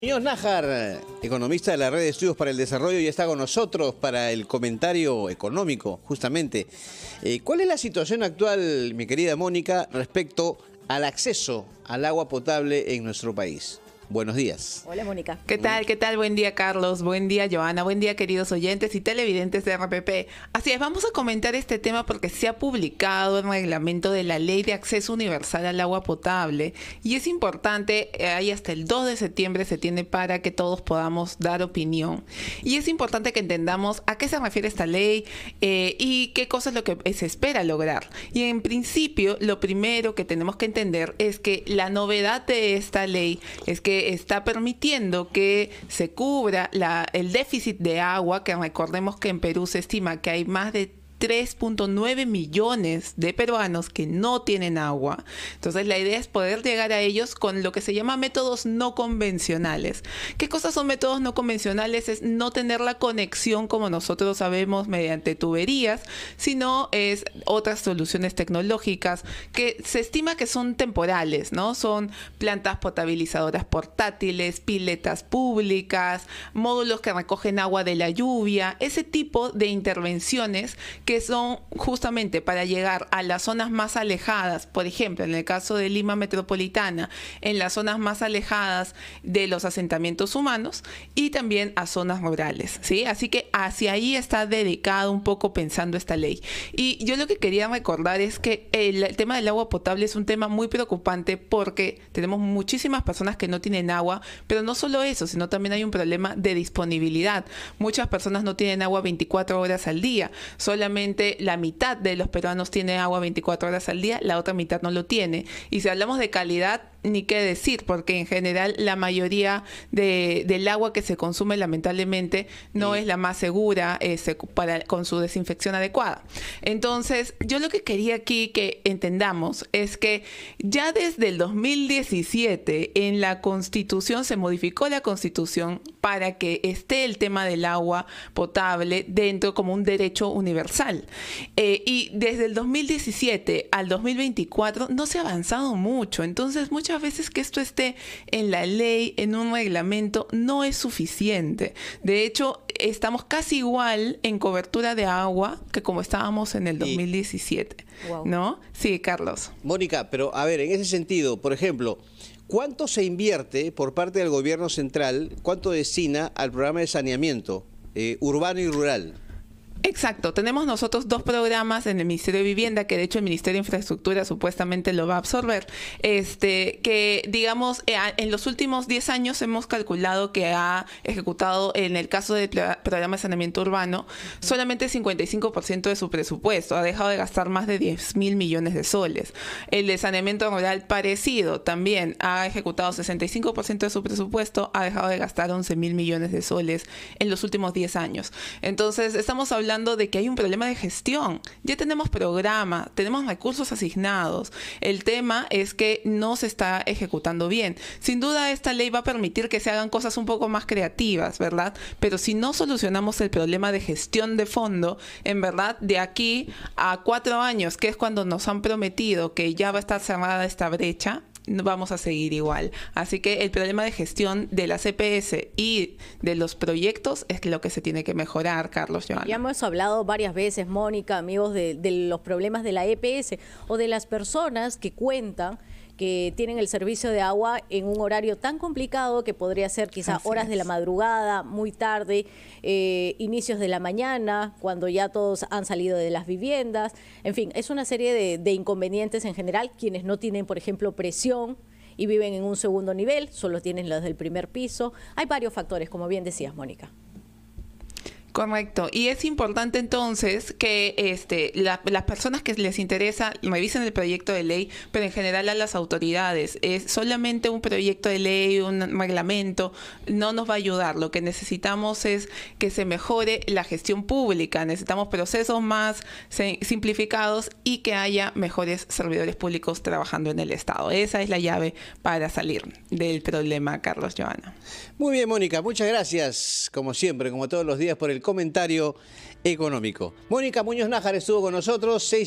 Señor Nájar, economista de la Red de Estudios para el Desarrollo, ya está con nosotros para el comentario económico, justamente. Eh, ¿Cuál es la situación actual, mi querida Mónica, respecto al acceso al agua potable en nuestro país? Buenos días. Hola, Mónica. ¿Qué tal? ¿Qué tal? Buen día, Carlos. Buen día, Joana. Buen día, queridos oyentes y televidentes de RPP. Así es, vamos a comentar este tema porque se ha publicado el reglamento de la Ley de Acceso Universal al Agua Potable y es importante, eh, ahí hasta el 2 de septiembre se tiene para que todos podamos dar opinión. Y es importante que entendamos a qué se refiere esta ley eh, y qué cosa es lo que eh, se espera lograr. Y en principio, lo primero que tenemos que entender es que la novedad de esta ley es que está permitiendo que se cubra el déficit de agua, que recordemos que en Perú se estima que hay más de 3.9 millones de peruanos que no tienen agua. Entonces la idea es poder llegar a ellos con lo que se llama métodos no convencionales. ¿Qué cosas son métodos no convencionales? Es no tener la conexión como nosotros sabemos mediante tuberías, sino es otras soluciones tecnológicas que se estima que son temporales, ¿no? Son plantas potabilizadoras portátiles, piletas públicas, módulos que recogen agua de la lluvia, ese tipo de intervenciones que son justamente para llegar a las zonas más alejadas, por ejemplo, en el caso de Lima Metropolitana, en las zonas más alejadas de los asentamientos humanos y también a zonas rurales, ¿sí? Así que hacia ahí está dedicado un poco pensando esta ley. Y yo lo que quería recordar es que el, tema del agua potable es un tema muy preocupante porque tenemos muchísimas personas que no tienen agua, pero no solo eso, sino también hay un problema de disponibilidad. Muchas personas no tienen agua 24 horas al día, solamente la mitad de los peruanos tiene agua 24 horas al día, la otra mitad no lo tiene. Y si hablamos de calidad, ni qué decir, porque en general la mayoría del agua que se consume lamentablemente no es la más segura eh, con su desinfección adecuada. Entonces, yo lo que quería aquí que entendamos es que ya desde el 2017 en la constitución se modificó la constitución para que esté el tema del agua potable dentro como un derecho universal. Eh, y desde el 2017 al 2024 no se ha avanzado mucho. Entonces, muchas muchas veces que esto esté en la ley, en un reglamento, no es suficiente. De hecho, estamos casi igual en cobertura de agua que como estábamos en el 2017, ¿no? Sí, Carlos. Mónica, pero a ver, en ese sentido, por ejemplo, ¿cuánto se invierte por parte del gobierno central, cuánto destina al programa de saneamiento eh, urbano y rural? Exacto, tenemos nosotros dos programas en el Ministerio de Vivienda, que de hecho el Ministerio de Infraestructura supuestamente lo va a absorber, este, que digamos, eh, en los últimos 10 años hemos calculado que ha ejecutado en el caso del programa de saneamiento urbano solamente 55% de su presupuesto, ha dejado de gastar más de 10 mil millones de soles. El de saneamiento rural parecido también ha ejecutado 65% de su presupuesto, ha dejado de gastar 11 mil millones de soles en los últimos 10 años. Entonces, estamos hablando hablando de que hay un problema de gestión. Ya tenemos programa, tenemos recursos asignados. El tema es que no se está ejecutando bien. Sin duda esta ley va a permitir que se hagan cosas un poco más creativas, ¿verdad? Pero si no solucionamos el problema de gestión de fondo, en verdad de aquí a cuatro años, que es cuando nos han prometido que ya va a estar cerrada esta brecha, vamos a seguir igual. Así que el problema de gestión de la CPS e y de los proyectos es lo que se tiene que mejorar, Carlos Joan. Ya hemos hablado varias veces, Mónica, amigos, de, de los problemas de la EPS o de las personas que cuentan que tienen el servicio de agua en un horario tan complicado que podría ser quizá horas de la madrugada, muy tarde, eh, inicios de la mañana, cuando ya todos han salido de las viviendas. En fin, es una serie de inconvenientes en general. Quienes no tienen, por ejemplo, presión, y viven en un segundo nivel, solo tienen los del primer piso. Hay varios factores, como bien decías, Mónica. Correcto. Y es importante entonces que este, las personas que les interesa revisen el proyecto de ley, pero en general a las autoridades. Es solamente un proyecto de ley, un reglamento, no nos va a ayudar. Lo que necesitamos es que se mejore la gestión pública. Necesitamos procesos más simplificados y que haya mejores servidores públicos trabajando en el Estado. Esa es la llave para salir del problema, Carlos Joana. Muy bien, Mónica. Muchas gracias, como siempre, como todos los días, por el comentario económico. Mónica Muñoz Nájar estuvo con nosotros. seis